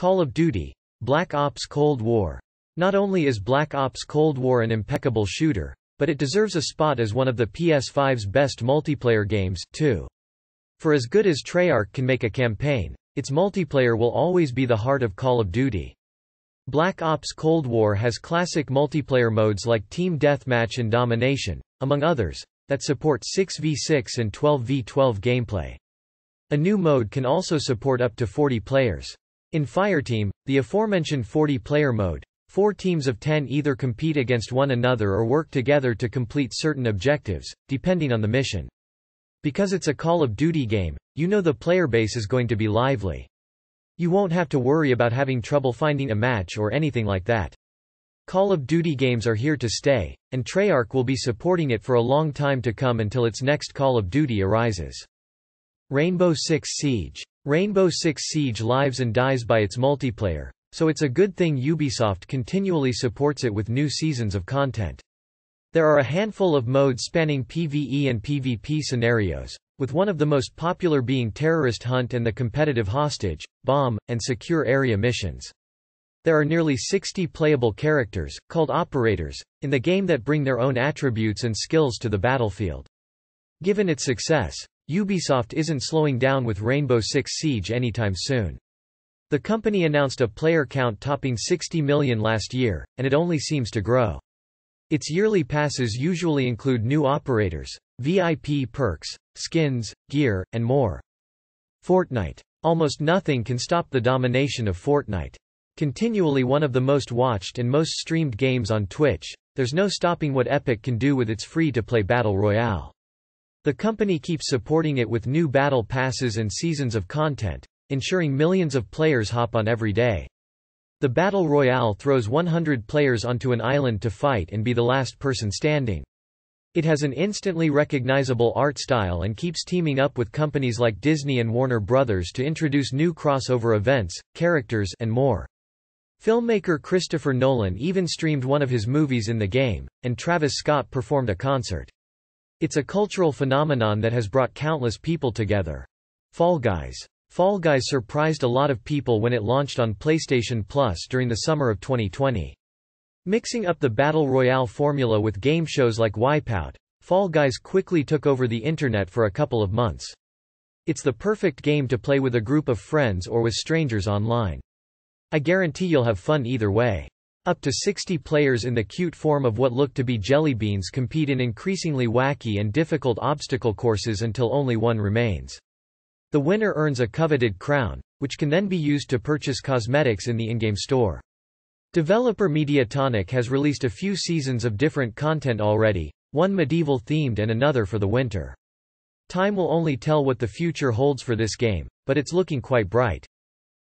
Call of Duty. Black Ops Cold War. Not only is Black Ops Cold War an impeccable shooter, but it deserves a spot as one of the PS5's best multiplayer games, too. For as good as Treyarch can make a campaign, its multiplayer will always be the heart of Call of Duty. Black Ops Cold War has classic multiplayer modes like Team Deathmatch and Domination, among others, that support 6v6 and 12v12 gameplay. A new mode can also support up to 40 players. In Fireteam, the aforementioned 40-player mode, four teams of 10 either compete against one another or work together to complete certain objectives, depending on the mission. Because it's a Call of Duty game, you know the player base is going to be lively. You won't have to worry about having trouble finding a match or anything like that. Call of Duty games are here to stay, and Treyarch will be supporting it for a long time to come until its next Call of Duty arises. Rainbow Six Siege Rainbow Six Siege lives and dies by its multiplayer, so it's a good thing Ubisoft continually supports it with new seasons of content. There are a handful of modes spanning PvE and PvP scenarios, with one of the most popular being Terrorist Hunt and the competitive Hostage, Bomb, and Secure Area missions. There are nearly 60 playable characters, called operators, in the game that bring their own attributes and skills to the battlefield. Given its success, Ubisoft isn't slowing down with Rainbow Six Siege anytime soon. The company announced a player count topping 60 million last year, and it only seems to grow. Its yearly passes usually include new operators, VIP perks, skins, gear, and more. Fortnite. Almost nothing can stop the domination of Fortnite. Continually one of the most watched and most streamed games on Twitch, there's no stopping what Epic can do with its free-to-play Battle Royale. The company keeps supporting it with new battle passes and seasons of content, ensuring millions of players hop on every day. The Battle Royale throws 100 players onto an island to fight and be the last person standing. It has an instantly recognizable art style and keeps teaming up with companies like Disney and Warner Brothers to introduce new crossover events, characters, and more. Filmmaker Christopher Nolan even streamed one of his movies in the game, and Travis Scott performed a concert. It's a cultural phenomenon that has brought countless people together. Fall Guys. Fall Guys surprised a lot of people when it launched on PlayStation Plus during the summer of 2020. Mixing up the Battle Royale formula with game shows like Wipeout, Fall Guys quickly took over the internet for a couple of months. It's the perfect game to play with a group of friends or with strangers online. I guarantee you'll have fun either way. Up to 60 players in the cute form of what look to be jelly beans compete in increasingly wacky and difficult obstacle courses until only one remains. The winner earns a coveted crown, which can then be used to purchase cosmetics in the in-game store. Developer Mediatonic has released a few seasons of different content already, one medieval-themed and another for the winter. Time will only tell what the future holds for this game, but it's looking quite bright.